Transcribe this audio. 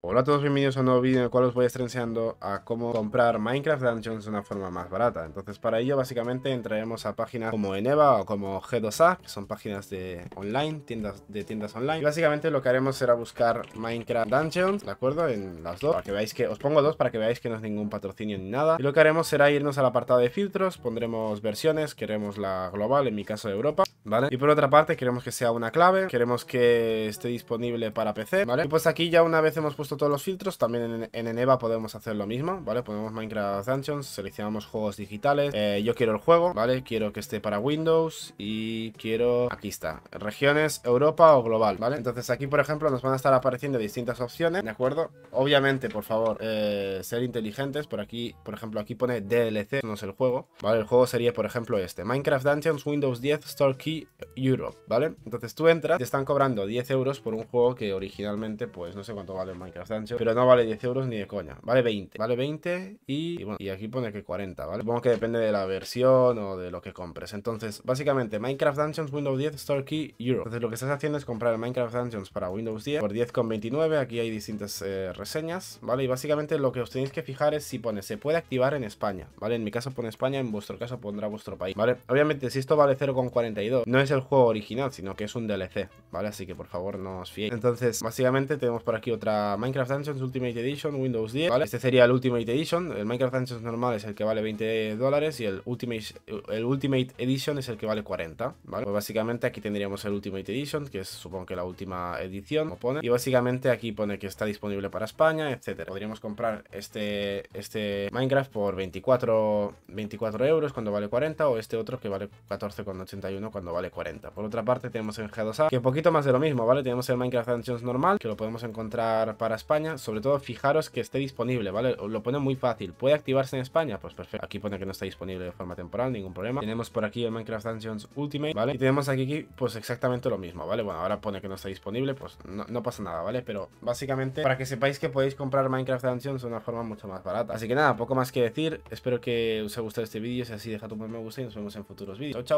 Hola a todos, bienvenidos a un nuevo vídeo en el cual os voy a estar enseñando a cómo comprar Minecraft Dungeons de una forma más barata. Entonces para ello básicamente entraremos a páginas como Eneva o como G2A, que son páginas de online, tiendas de tiendas online. Y básicamente lo que haremos será buscar Minecraft Dungeons, ¿de acuerdo? En las dos, para que veáis que, os pongo dos para que veáis que no es ningún patrocinio ni nada. Y lo que haremos será irnos al apartado de filtros, pondremos versiones, queremos la global, en mi caso de Europa. ¿vale? Y por otra parte queremos que sea una clave, queremos que esté disponible para PC, ¿vale? Y pues aquí ya una vez hemos puesto todos los filtros, también en, en EVA podemos hacer lo mismo, ¿vale? Ponemos Minecraft Dungeons, seleccionamos juegos digitales, eh, yo quiero el juego, ¿vale? Quiero que esté para Windows y quiero... Aquí está, regiones, Europa o global, ¿vale? Entonces aquí, por ejemplo, nos van a estar apareciendo distintas opciones, ¿de acuerdo? Obviamente, por favor, eh, ser inteligentes, por aquí, por ejemplo, aquí pone DLC, no es el juego, ¿vale? El juego sería, por ejemplo, este, Minecraft Dungeons, Windows 10, Store Key Europe, ¿vale? Entonces tú entras, te están cobrando 10 euros por un juego que originalmente, pues no sé cuánto vale Minecraft Dungeons pero no vale 10 euros ni de coña, vale 20, vale 20 y, bueno, y aquí pone que 40, ¿vale? Supongo que depende de la versión o de lo que compres. Entonces, básicamente, Minecraft Dungeons Windows 10 Store Key Europe. Entonces lo que estás haciendo es comprar Minecraft Dungeons para Windows 10 por 10,29, aquí hay distintas eh, reseñas, ¿vale? Y básicamente lo que os tenéis que fijar es si pone, se puede activar en España, ¿vale? En mi caso pone España, en vuestro caso pondrá vuestro país, ¿vale? Obviamente si esto vale 0,42, no es el juego original, sino que es un DLC, ¿vale? Así que por favor no os fiéis. Entonces, básicamente tenemos por aquí otra Minecraft Dungeons Ultimate Edition, Windows 10, ¿vale? Este sería el Ultimate Edition, el Minecraft Dungeons normal es el que vale 20 dólares y el Ultimate, el Ultimate Edition es el que vale 40, ¿vale? Pues básicamente aquí tendríamos el Ultimate Edition, que es supongo que la última edición, como pone, y básicamente aquí pone que está disponible para España, etcétera. Podríamos comprar este, este Minecraft por 24, 24 euros cuando vale 40 o este otro que vale 14,81 cuando vale 40. Por otra parte, tenemos en G2A, que un poquito más de lo mismo, ¿vale? Tenemos el Minecraft Dungeons normal, que lo podemos encontrar para España. Sobre todo, fijaros que esté disponible, ¿vale? Lo pone muy fácil. ¿Puede activarse en España? Pues perfecto. Aquí pone que no está disponible de forma temporal, ningún problema. Tenemos por aquí el Minecraft Dungeons Ultimate, ¿vale? Y tenemos aquí, pues exactamente lo mismo, ¿vale? Bueno, ahora pone que no está disponible, pues no, pasa nada, ¿vale? Pero básicamente, para que sepáis que podéis comprar Minecraft Dungeons de una forma mucho más barata. Así que nada, poco más que decir. Espero que os haya gustado este vídeo. Si es así, deja tu buen me gusta y nos vemos en futuros vídeos. Chao, chao.